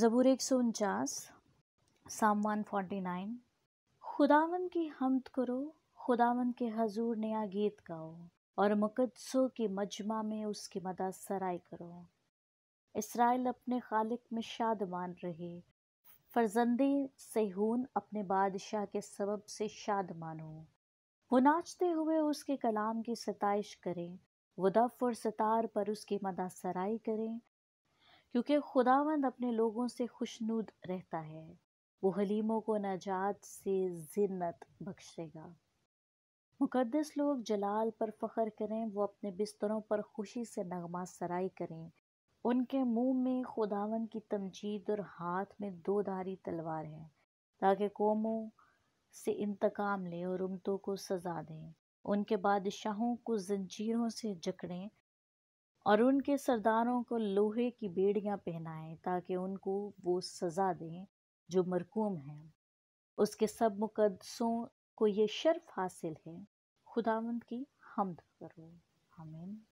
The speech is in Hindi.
ज़बूर एक सौ उनचास साम वन फोर्टी नाइन खुदावन की हमद करो खुदावन के हजूर नया गीत गाओ और मुकदसों की मजमा में उसकी मदा सराय करो इसराइल अपने खालिक में शाद मान रहे से सेहून अपने बादशाह के सबब से शाद मानो वो नाचते हुए उसके कलाम की सताइश करें वो दफ और सितार पर उसकी मदा करें क्योंकि खुदावंद अपने लोगों से खुशनुद रहता है वो हलीमों को नाजात से जिन्नत बख्शेगा मुकदस लोग जलाल पर फ़ख्र करें वो अपने बिस्तरों पर खुशी से नगमा सराई करें उनके मुंह में खुदावन की तमजीद और हाथ में दो धारी तलवार है ताकि कौमों से इंतकाम लें और उमतों को सजा दें उनके बादशाहों को जंजीरों से जकड़ें और उनके सरदारों को लोहे की बेड़ियां पहनाएं ताकि उनको वो सज़ा दें जो मरकूम है उसके सब मुकदसों को ये शर्फ हासिल है खुदावंद की हमद करो हमें